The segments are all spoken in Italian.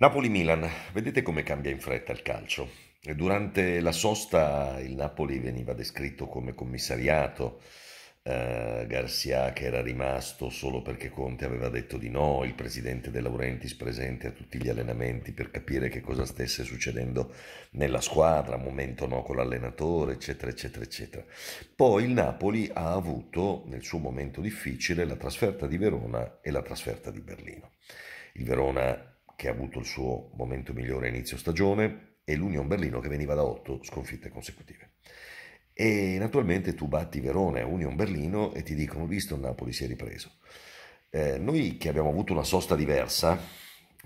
Napoli-Milan, vedete come cambia in fretta il calcio. Durante la sosta il Napoli veniva descritto come commissariato, eh, Garcia che era rimasto solo perché Conte aveva detto di no, il presidente De Laurentiis presente a tutti gli allenamenti per capire che cosa stesse succedendo nella squadra, momento no con l'allenatore, eccetera, eccetera, eccetera. Poi il Napoli ha avuto nel suo momento difficile la trasferta di Verona e la trasferta di Berlino. Il Verona che ha avuto il suo momento migliore inizio stagione, e l'Union Berlino che veniva da otto sconfitte consecutive. E naturalmente tu batti Verona a Union Berlino e ti dicono: Visto, Napoli si è ripreso. Eh, noi che abbiamo avuto una sosta diversa,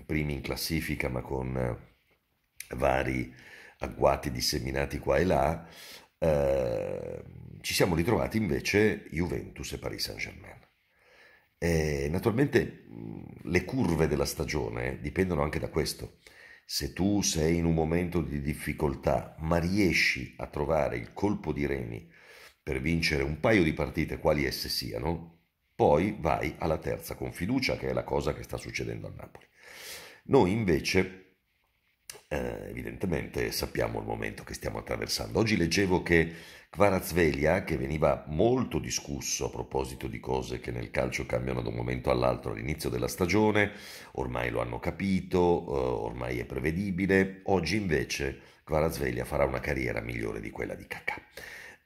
primi in classifica, ma con eh, vari agguati disseminati qua e là, eh, ci siamo ritrovati invece Juventus e Paris Saint-Germain. Eh, naturalmente le curve della stagione dipendono anche da questo. Se tu sei in un momento di difficoltà ma riesci a trovare il colpo di reni per vincere un paio di partite, quali esse siano, poi vai alla terza con fiducia, che è la cosa che sta succedendo a Napoli. Noi invece eh, evidentemente sappiamo il momento che stiamo attraversando. Oggi leggevo che Kvarazvelia, che veniva molto discusso a proposito di cose che nel calcio cambiano da un momento all'altro all'inizio della stagione, ormai lo hanno capito, eh, ormai è prevedibile, oggi invece Kvarazvelia farà una carriera migliore di quella di Kakà.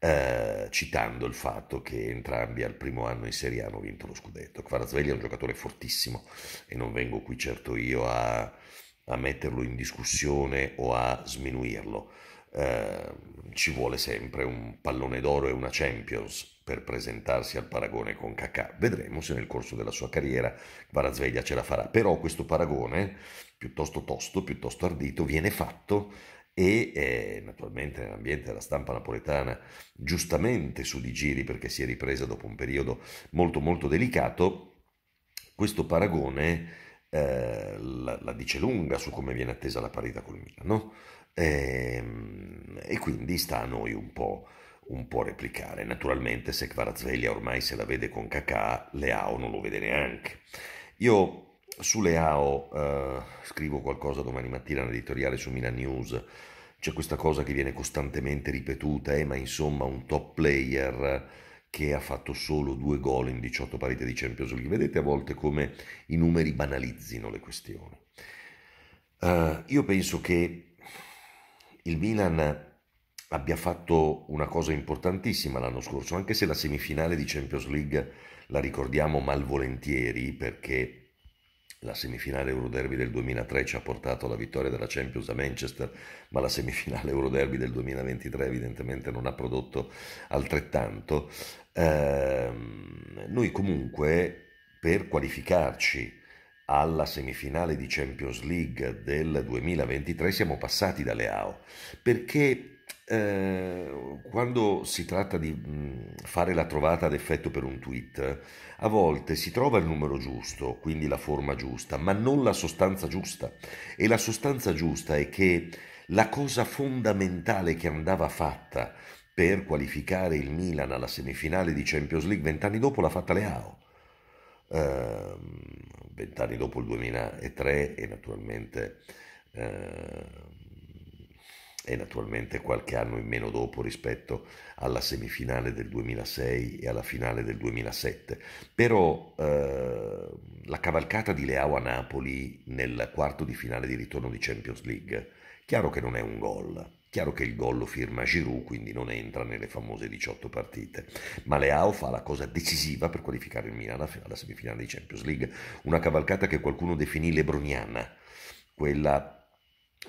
Eh, citando il fatto che entrambi al primo anno in Serie A hanno vinto lo scudetto. Kvarazvelia è un giocatore fortissimo e non vengo qui certo io a a metterlo in discussione o a sminuirlo. Eh, ci vuole sempre un pallone d'oro e una Champions per presentarsi al paragone con Kakà. Vedremo se nel corso della sua carriera Varazveglia ce la farà. Però questo paragone, piuttosto tosto, piuttosto ardito, viene fatto e eh, naturalmente nell'ambiente della stampa napoletana giustamente su di giri perché si è ripresa dopo un periodo molto molto delicato, questo paragone eh, la, la, dice lunga su come viene attesa la parità col Milan, no? e, ehm, e, quindi sta a noi un po', un po replicare. Naturalmente se Kvarazveglia ormai se la vede con Kakà, Leao non lo vede neanche. Io su Leao eh, scrivo qualcosa domani mattina nell'editoriale su Milan News, c'è questa cosa che viene costantemente ripetuta, eh, ma insomma un top player che ha fatto solo due gol in 18 partite di Champions League. Vedete a volte come i numeri banalizzino le questioni. Uh, io penso che il Milan abbia fatto una cosa importantissima l'anno scorso, anche se la semifinale di Champions League la ricordiamo malvolentieri perché la semifinale Euroderby del 2003 ci ha portato alla vittoria della Champions a Manchester, ma la semifinale Euroderby del 2023 evidentemente non ha prodotto altrettanto. Eh, noi comunque per qualificarci alla semifinale di Champions League del 2023 siamo passati da AO perché eh, quando si tratta di fare la trovata ad effetto per un tweet, a volte si trova il numero giusto, quindi la forma giusta, ma non la sostanza giusta. E la sostanza giusta è che la cosa fondamentale che andava fatta per qualificare il Milan alla semifinale di Champions League vent'anni dopo l'ha fatta Leao. Ehm, vent'anni uh, dopo il 2003 e naturalmente... Uh, e naturalmente qualche anno in meno dopo rispetto alla semifinale del 2006 e alla finale del 2007. Però eh, la cavalcata di Leao a Napoli nel quarto di finale di ritorno di Champions League, chiaro che non è un gol, Chiaro che il gol lo firma Giroud, quindi non entra nelle famose 18 partite, ma Leao fa la cosa decisiva per qualificare il Milan alla semifinale di Champions League, una cavalcata che qualcuno definì lebroniana, quella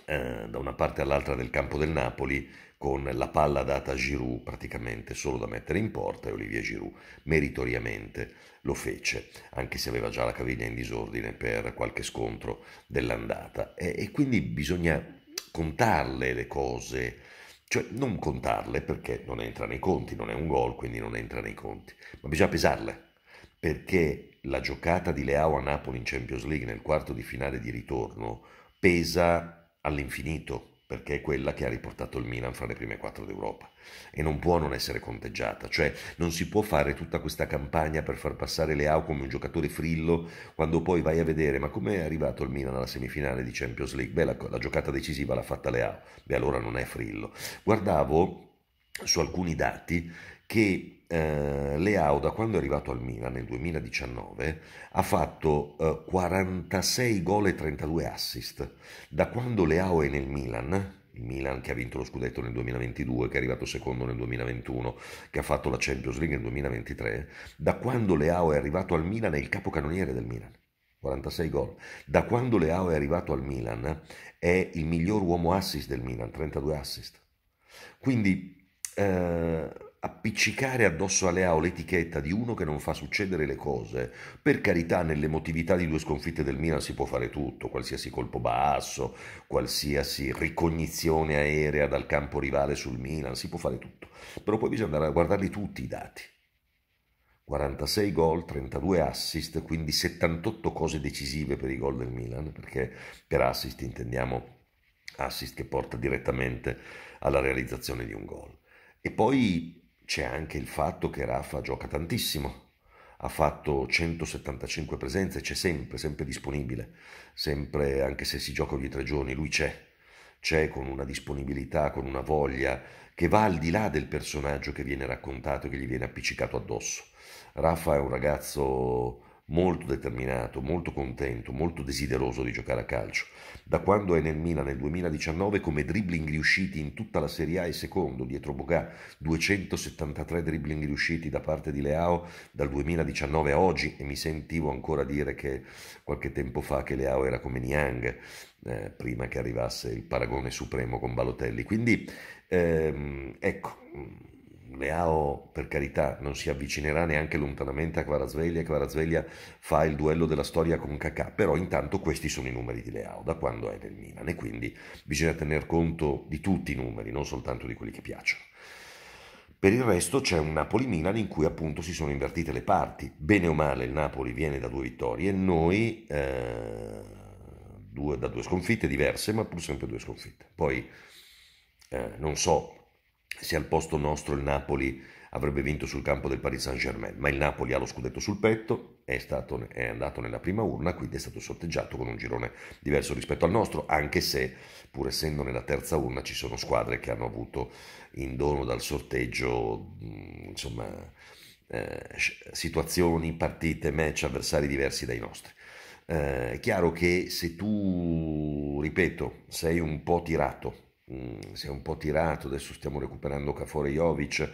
eh, da una parte all'altra del campo del Napoli con la palla data a Giroud praticamente solo da mettere in porta e Olivier Giroud meritoriamente lo fece, anche se aveva già la caviglia in disordine per qualche scontro dell'andata. E, e quindi bisogna contarle le cose, cioè non contarle perché non entra nei conti, non è un gol, quindi non entra nei conti, ma bisogna pesarle perché la giocata di Leao a Napoli in Champions League nel quarto di finale di ritorno pesa all'infinito perché è quella che ha riportato il Milan fra le prime quattro d'Europa e non può non essere conteggiata, cioè non si può fare tutta questa campagna per far passare Leao come un giocatore frillo quando poi vai a vedere ma come è arrivato il Milan alla semifinale di Champions League? Beh la, la giocata decisiva l'ha fatta Leao, beh allora non è frillo. Guardavo su alcuni dati che eh, Leao da quando è arrivato al Milan nel 2019 ha fatto eh, 46 gol e 32 assist. Da quando Leao è nel Milan, il Milan che ha vinto lo scudetto nel 2022, che è arrivato secondo nel 2021, che ha fatto la Champions League nel 2023, da quando Leao è arrivato al Milan è il capocannoniere del Milan. 46 gol. Da quando Leao è arrivato al Milan è il miglior uomo assist del Milan, 32 assist. Quindi eh, appiccicare addosso a Leao l'etichetta di uno che non fa succedere le cose. Per carità, nell'emotività di due sconfitte del Milan si può fare tutto, qualsiasi colpo basso, qualsiasi ricognizione aerea dal campo rivale sul Milan, si può fare tutto. Però poi bisogna andare a guardarli tutti i dati. 46 gol, 32 assist, quindi 78 cose decisive per i gol del Milan, perché per assist intendiamo assist che porta direttamente alla realizzazione di un gol. E poi c'è anche il fatto che Rafa gioca tantissimo, ha fatto 175 presenze, c'è sempre, sempre disponibile, sempre anche se si gioca ogni tre giorni, lui c'è, c'è con una disponibilità, con una voglia che va al di là del personaggio che viene raccontato, che gli viene appiccicato addosso. Rafa è un ragazzo molto determinato, molto contento, molto desideroso di giocare a calcio. Da quando è nel Milan nel 2019 come dribbling riusciti in tutta la Serie A e secondo dietro Bogà, 273 dribbling riusciti da parte di Leao dal 2019 a oggi e mi sentivo ancora dire che qualche tempo fa che Leao era come Niang eh, prima che arrivasse il paragone supremo con Balotelli. Quindi ehm, ecco Leao, per carità, non si avvicinerà neanche lontanamente a Kvarazveglia. Kvarazveglia fa il duello della storia con Kakà, però intanto questi sono i numeri di Leao da quando è del Milan e quindi bisogna tener conto di tutti i numeri, non soltanto di quelli che piacciono. Per il resto c'è un Napoli-Milan in cui appunto si sono invertite le parti. Bene o male il Napoli viene da due vittorie, noi eh, due, da due sconfitte diverse, ma pur sempre due sconfitte. Poi eh, non so se al posto nostro il Napoli avrebbe vinto sul campo del Paris Saint-Germain, ma il Napoli ha lo scudetto sul petto, è, stato, è, andato nella prima urna, quindi è stato sorteggiato con un girone diverso rispetto al nostro, anche se pur essendo nella terza urna ci sono squadre che hanno avuto in dono dal sorteggio, mm, insomma, eh, situazioni, partite, match, avversari diversi dai nostri. Eh, è chiaro che se tu, ripeto, sei un po' tirato Mm, si è un po' tirato, adesso stiamo recuperando Cafore Jovic,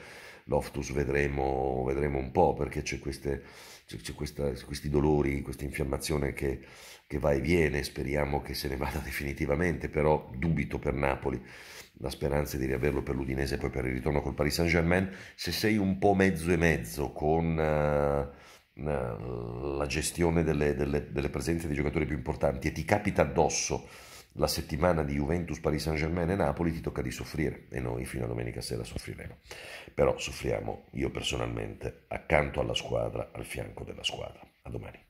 Loftus vedremo, vedremo un po' perché c'è, queste, c'è questa, questi dolori, questa infiammazione che, che va e viene, speriamo che se ne vada definitivamente, però dubito per Napoli la speranza di riaverlo per l'Udinese e poi per il ritorno col Paris Saint Germain, se sei un po' mezzo e mezzo con uh, la gestione delle, delle, delle presenze dei giocatori più importanti e ti capita addosso la settimana di Juventus, Paris Saint-Germain e Napoli ti tocca di soffrire e noi fino a domenica sera soffriremo. Però soffriamo io personalmente accanto alla squadra, al fianco della squadra. A domani.